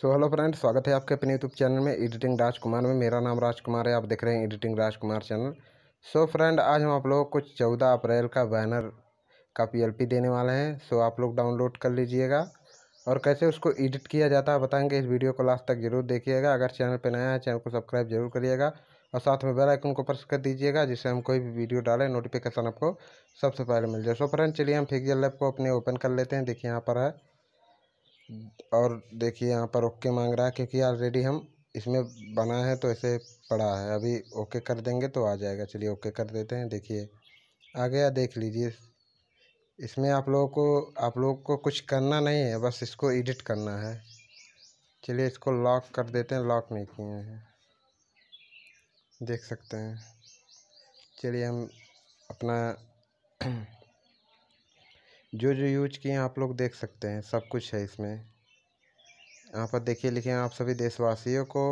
so hello friend स्वागत है आपके अपने यूट्यूब चैनल में एडिटिंग राजकुमार में मेरा नाम राजकुमार है आप देख रहे हैं editing Rajkumar channel so friend आज हम आप लोगों को कुछ चौदह अप्रैल का बैनर का पीएलपी देने वाले हैं सो आप लोग डाउनलोड कर लीजिएगा और कैसे उसको एडिट किया जाता है बताएंगे इस वीडियो को लास्ट तक जरूर देखिएगा अगर चैनल पर नया है चैनल को सब्सक्राइब जरूर करिएगा और साथ में बेलाइकन को प्रेस कर दीजिएगा जिससे हम कोई भी वीडियो डालें नोटिफिकेशन आपको सबसे पहले मिल जाए सो फ्रेंड चलिए हम फिक्जल लैब को अपने ओपन कर लेते हैं देखिए यहाँ पर है और देखिए यहाँ पर ओके मांग रहा है क्योंकि ऑलरेडी हम इसमें बना है तो ऐसे पड़ा है अभी ओके कर देंगे तो आ जाएगा चलिए ओके कर देते हैं देखिए आ गया देख लीजिए इसमें आप लोगों को आप लोगों को कुछ करना नहीं है बस इसको एडिट करना है चलिए इसको लॉक कर देते हैं लॉक नहीं किए हैं देख सकते हैं चलिए हम अपना जो जो यूज किए हैं आप लोग देख सकते हैं सब कुछ है इसमें यहाँ पर देखिए लिखे हैं आप सभी देशवासियों को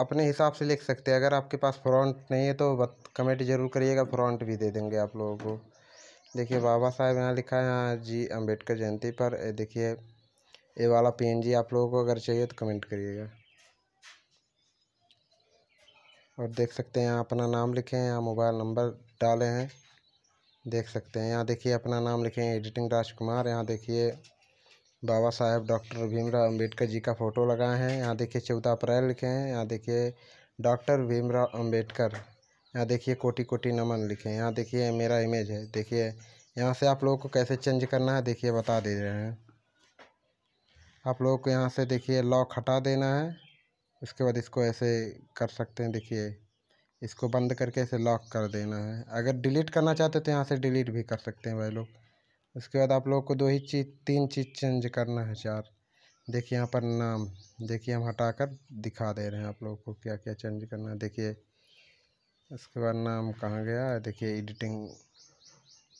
अपने हिसाब से लिख सकते हैं अगर आपके पास फ्रॉन्ट नहीं है तो बत, कमेंट जरूर करिएगा फ्रॉन्ट भी दे देंगे आप लोगों को देखिए बाबा साहब यहाँ लिखा है यहाँ जी अम्बेडकर जयंती पर देखिए ये वाला पीएनजी आप लोगों को अगर चाहिए तो कमेंट करिएगा और देख सकते हैं यहाँ अपना नाम लिखे हैं यहाँ मोबाइल नंबर डाले हैं देख सकते हैं यहाँ देखिए अपना नाम लिखे हैं एडिटिंग राजकुमार यहाँ देखिए बाबा साहेब डॉक्टर भीमराव अंबेडकर जी का फ़ोटो लगाए हैं यहाँ देखिए चौदह अप्रैल लिखे हैं यहाँ देखिए डॉक्टर भीमराव अंबेडकर यहाँ देखिए कोटि कोटि नमन लिखे हैं यहाँ देखिए मेरा इमेज है देखिए यहाँ से आप लोगों को कैसे चेंज करना है देखिए बता दे रहे हैं आप लोगों को यहाँ से देखिए लॉक हटा देना है उसके बाद इसको ऐसे कर सकते हैं देखिए इसको बंद करके इसे लॉक कर देना है अगर डिलीट करना चाहते तो यहाँ से डिलीट भी कर सकते हैं भाई लोग उसके बाद आप लोग को दो ही चीज़ तीन चीज़ चेंज करना है चार देखिए यहाँ पर नाम देखिए हम हटा कर दिखा दे रहे हैं आप लोग को क्या क्या चेंज करना है देखिए उसके बाद नाम कहाँ गया देखिए एडिटिंग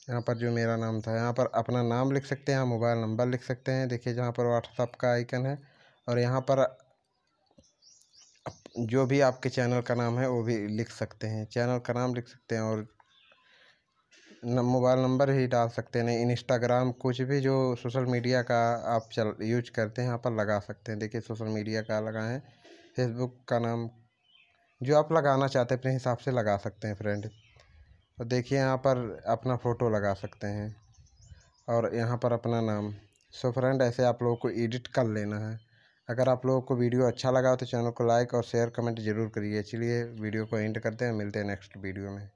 यहाँ पर जो मेरा नाम था यहाँ पर अपना नाम लिख सकते हैं मोबाइल नंबर लिख सकते हैं देखिए जहाँ पर व्हाट्सअप का आइकन है और यहाँ पर जो भी आपके चैनल का नाम है वो भी लिख सकते हैं चैनल का नाम लिख सकते हैं और न, मोबाइल नंबर ही डाल सकते हैं इंस्टाग्राम कुछ भी जो सोशल मीडिया का आप चल यूज करते हैं यहाँ पर लगा सकते हैं देखिए सोशल मीडिया का लगाएं फेसबुक का नाम जो आप लगाना चाहते हैं अपने हिसाब से लगा सकते हैं फ्रेंड और देखिए यहाँ पर अपना फ़ोटो लगा सकते हैं और यहाँ पर अपना नाम सो फ्रेंड ऐसे आप लोगों को एडिट कर लेना है अगर आप लोगों को वीडियो अच्छा लगा हो तो चैनल को लाइक और शेयर कमेंट ज़रूर करिए चलिए वीडियो को एंड करते हैं मिलते हैं नेक्स्ट वीडियो में